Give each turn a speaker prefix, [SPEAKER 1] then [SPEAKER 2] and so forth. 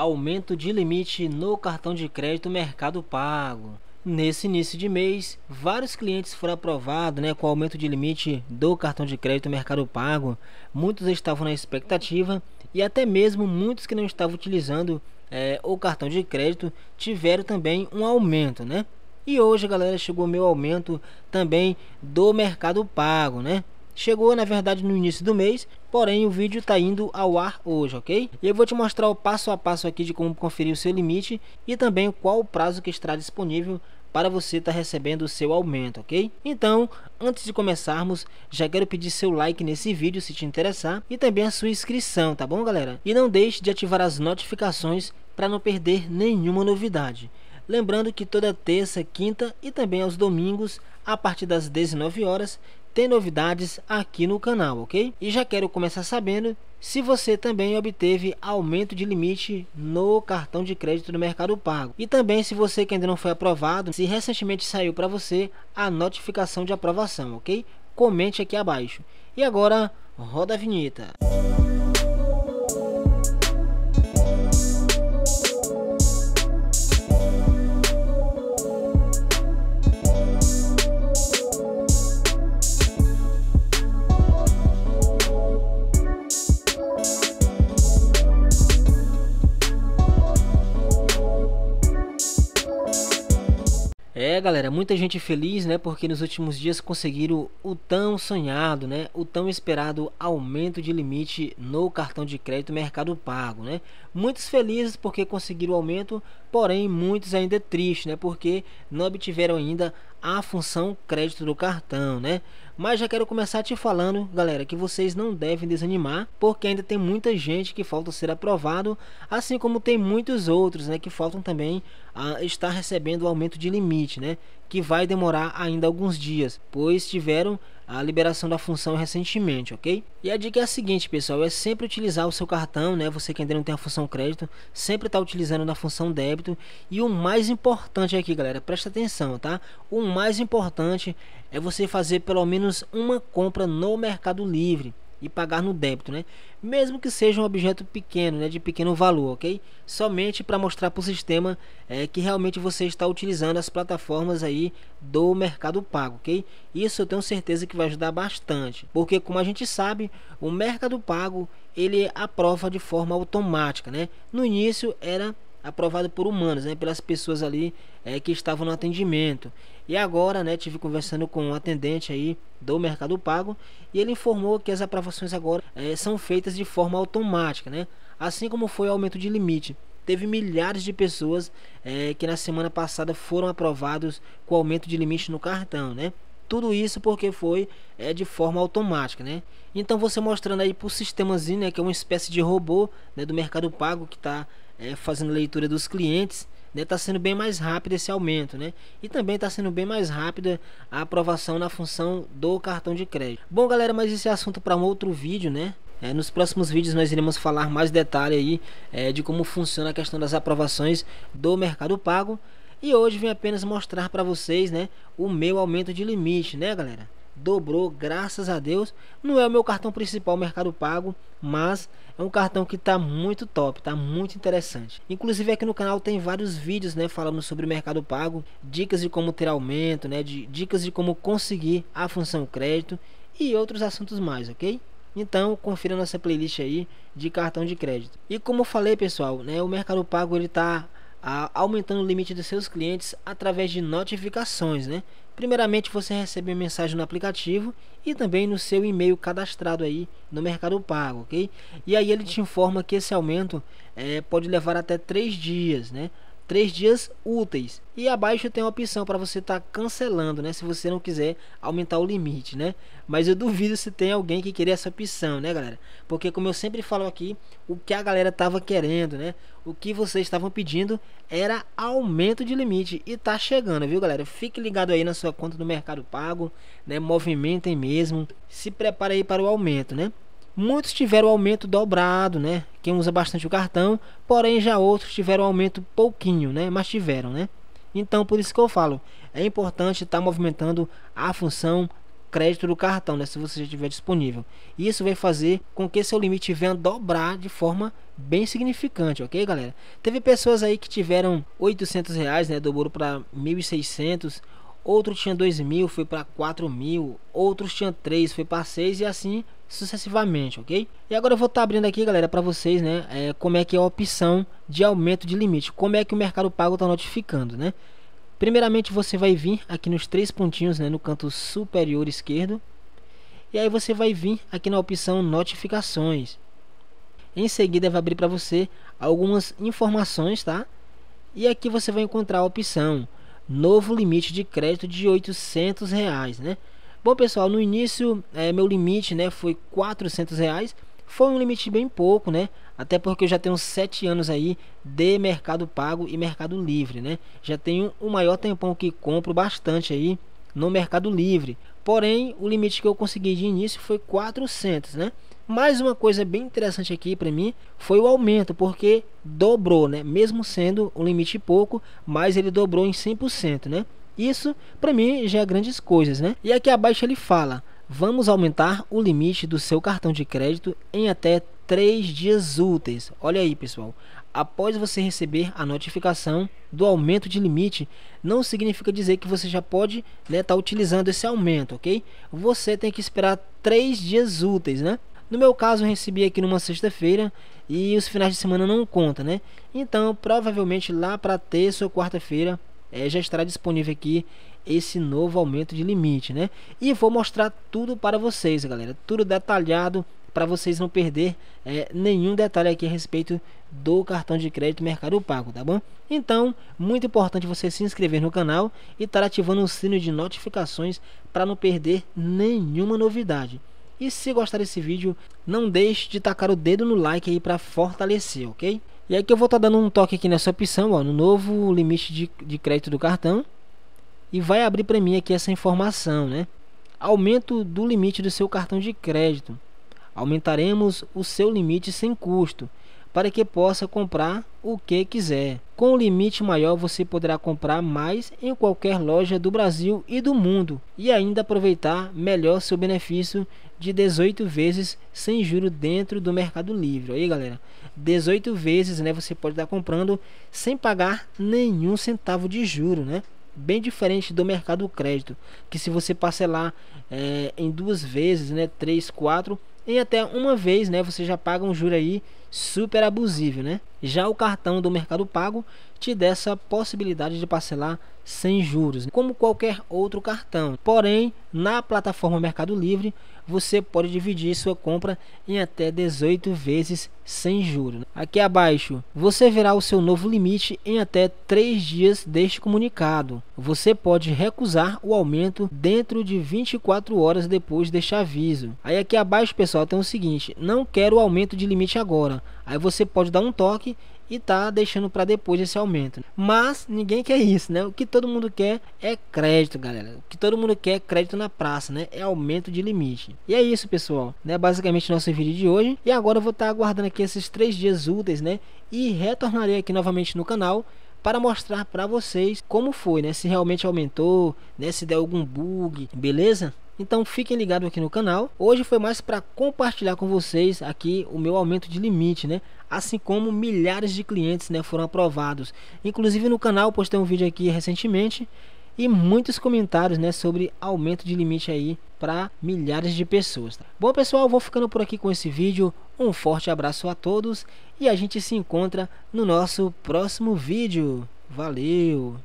[SPEAKER 1] aumento de limite no cartão de crédito Mercado Pago. Nesse início de mês, vários clientes foram aprovados né, com aumento de limite do cartão de crédito Mercado Pago. Muitos estavam na expectativa e até mesmo muitos que não estavam utilizando é, o cartão de crédito tiveram também um aumento, né? E hoje, galera, chegou meu aumento também do Mercado Pago, né? Chegou na verdade no início do mês, porém o vídeo está indo ao ar hoje, ok? E eu vou te mostrar o passo a passo aqui de como conferir o seu limite e também qual o prazo que estará disponível para você estar tá recebendo o seu aumento, ok? Então, antes de começarmos, já quero pedir seu like nesse vídeo se te interessar e também a sua inscrição, tá bom galera? E não deixe de ativar as notificações para não perder nenhuma novidade. Lembrando que toda terça, quinta e também aos domingos, a partir das 19 horas, tem novidades aqui no canal, ok? E já quero começar sabendo se você também obteve aumento de limite no cartão de crédito do Mercado Pago. E também se você que ainda não foi aprovado, se recentemente saiu para você a notificação de aprovação, ok? Comente aqui abaixo. E agora, roda a vinheta. Música galera, muita gente feliz, né? Porque nos últimos dias conseguiram o tão sonhado, né? O tão esperado aumento de limite no cartão de crédito Mercado Pago, né? Muitos felizes porque conseguiram o aumento, Porém, muitos ainda é triste, né? Porque não obtiveram ainda a função crédito do cartão, né? Mas já quero começar te falando, galera, que vocês não devem desanimar, porque ainda tem muita gente que falta ser aprovado, assim como tem muitos outros, né, que faltam também a estar recebendo o aumento de limite, né? que vai demorar ainda alguns dias, pois tiveram a liberação da função recentemente, ok? E a dica é a seguinte, pessoal, é sempre utilizar o seu cartão, né? Você que ainda não tem a função crédito, sempre está utilizando na função débito. E o mais importante aqui, galera, presta atenção, tá? O mais importante é você fazer pelo menos uma compra no Mercado Livre e pagar no débito, né? Mesmo que seja um objeto pequeno, né, de pequeno valor, ok? Somente para mostrar para o sistema é, que realmente você está utilizando as plataformas aí do Mercado Pago, ok? Isso eu tenho certeza que vai ajudar bastante, porque como a gente sabe, o Mercado Pago ele aprova de forma automática, né? No início era aprovado por humanos, né, pelas pessoas ali é, que estavam no atendimento. E agora, né, tive conversando com um atendente aí do Mercado Pago e ele informou que as aprovações agora é, são feitas de forma automática, né? Assim como foi o aumento de limite. Teve milhares de pessoas é, que na semana passada foram aprovados com aumento de limite no cartão, né? Tudo isso porque foi é, de forma automática, né? Então você mostrando aí pro sistemazinho, né, que é uma espécie de robô né, do Mercado Pago que está é, fazendo leitura dos clientes, está né, tá sendo bem mais rápido esse aumento, né? E também está sendo bem mais rápida a aprovação na função do cartão de crédito. Bom, galera, mas esse é assunto para um outro vídeo, né? É, nos próximos vídeos nós iremos falar mais detalhe aí é, de como funciona a questão das aprovações do Mercado Pago. E hoje vim apenas mostrar para vocês, né, o meu aumento de limite, né, galera? dobrou, graças a Deus. Não é o meu cartão principal, Mercado Pago, mas é um cartão que está muito top, está muito interessante. Inclusive aqui no canal tem vários vídeos, né, falando sobre Mercado Pago, dicas de como ter aumento, né, de dicas de como conseguir a função crédito e outros assuntos mais, OK? Então, confira nossa playlist aí de cartão de crédito. E como eu falei, pessoal, né, o Mercado Pago ele tá a, aumentando o limite de seus clientes através de notificações, né? Primeiramente você recebe uma mensagem no aplicativo e também no seu e-mail cadastrado aí no Mercado Pago, ok? E aí ele te informa que esse aumento é, pode levar até três dias, né? três dias úteis. E abaixo tem uma opção para você estar tá cancelando, né? Se você não quiser aumentar o limite, né? Mas eu duvido se tem alguém que queria essa opção, né, galera? Porque como eu sempre falo aqui, o que a galera estava querendo, né? O que vocês estavam pedindo era aumento de limite e tá chegando, viu, galera? Fique ligado aí na sua conta do Mercado Pago, né? Movimentem mesmo, se prepare aí para o aumento, né? Muitos tiveram aumento dobrado, né? quem usa bastante o cartão, porém já outros tiveram aumento pouquinho, né? Mas tiveram, né? Então por isso que eu falo, é importante estar tá movimentando a função crédito do cartão, né, se você já tiver disponível. Isso vai fazer com que seu limite venha dobrar de forma bem significante, ok, galera? Teve pessoas aí que tiveram 800 reais, né, dobrou para 1.600, outro tinha 2.000, foi para 4.000, outros tinha 3, foi para 6 e assim sucessivamente, ok? E agora eu vou estar tá abrindo aqui, galera, para vocês, né, é, como é que é a opção de aumento de limite, como é que o mercado pago está notificando, né? Primeiramente, você vai vir aqui nos três pontinhos, né, no canto superior esquerdo, e aí você vai vir aqui na opção notificações. Em seguida, vai abrir para você algumas informações, tá? E aqui você vai encontrar a opção novo limite de crédito de 800 reais, né? Bom pessoal, no início é, meu limite né, foi 400 reais, foi um limite bem pouco né, até porque eu já tenho 7 anos aí de mercado pago e mercado livre né, já tenho o um maior tempão que compro bastante aí no mercado livre, porém o limite que eu consegui de início foi 400 né, mais uma coisa bem interessante aqui para mim foi o aumento, porque dobrou, né? Mesmo sendo um limite pouco, mas ele dobrou em 100%, né? Isso, para mim, já é grandes coisas, né? E aqui abaixo ele fala: vamos aumentar o limite do seu cartão de crédito em até 3 dias úteis. Olha aí, pessoal. Após você receber a notificação do aumento de limite, não significa dizer que você já pode estar né, tá utilizando esse aumento, ok? Você tem que esperar 3 dias úteis, né? No meu caso, eu recebi aqui numa sexta-feira e os finais de semana não conta, né? Então, provavelmente lá para terça ou quarta-feira é, já estará disponível aqui esse novo aumento de limite, né? E vou mostrar tudo para vocês, galera, tudo detalhado para vocês não perder é, nenhum detalhe aqui a respeito do cartão de crédito Mercado Pago, tá bom? Então, muito importante você se inscrever no canal e estar ativando o sino de notificações para não perder nenhuma novidade. E se gostar desse vídeo, não deixe de tacar o dedo no like aí para fortalecer, ok? E aqui eu vou estar tá dando um toque aqui nessa opção, ó, no novo limite de, de crédito do cartão. E vai abrir para mim aqui essa informação, né? Aumento do limite do seu cartão de crédito. Aumentaremos o seu limite sem custo para que possa comprar o que quiser. Com o um limite maior, você poderá comprar mais em qualquer loja do Brasil e do mundo e ainda aproveitar melhor seu benefício de 18 vezes sem juro dentro do Mercado Livre. Aí, galera, 18 vezes, né, você pode estar comprando sem pagar nenhum centavo de juro, né? Bem diferente do mercado crédito, que se você parcelar é, em duas vezes, né, três, quatro, em até uma vez, né, você já paga um juro aí super abusivo, né? Já o cartão do Mercado Pago te dá essa possibilidade de parcelar sem juros, né? como qualquer outro cartão. Porém, na plataforma Mercado Livre, você pode dividir sua compra em até 18 vezes sem juros. Né? Aqui abaixo, você verá o seu novo limite em até 3 dias deste comunicado. Você pode recusar o aumento dentro de 24 horas depois deste aviso. Aí aqui abaixo, pessoal, tem o seguinte: não quero o aumento de limite agora Aí você pode dar um toque e tá deixando para depois esse aumento. Mas ninguém quer isso, né? O que todo mundo quer é crédito, galera. O que todo mundo quer é crédito na praça, né? É aumento de limite. E é isso, pessoal. Né? Basicamente nosso vídeo de hoje. E agora eu vou estar tá aguardando aqui esses três dias úteis, né? E retornarei aqui novamente no canal para mostrar para vocês como foi, né? Se realmente aumentou, né? Se der algum bug, beleza? Então fiquem ligados aqui no canal. Hoje foi mais para compartilhar com vocês aqui o meu aumento de limite, né? Assim como milhares de clientes né, foram aprovados. Inclusive no canal postei um vídeo aqui recentemente e muitos comentários né, sobre aumento de limite aí para milhares de pessoas. Tá? Bom pessoal, vou ficando por aqui com esse vídeo. Um forte abraço a todos e a gente se encontra no nosso próximo vídeo. Valeu!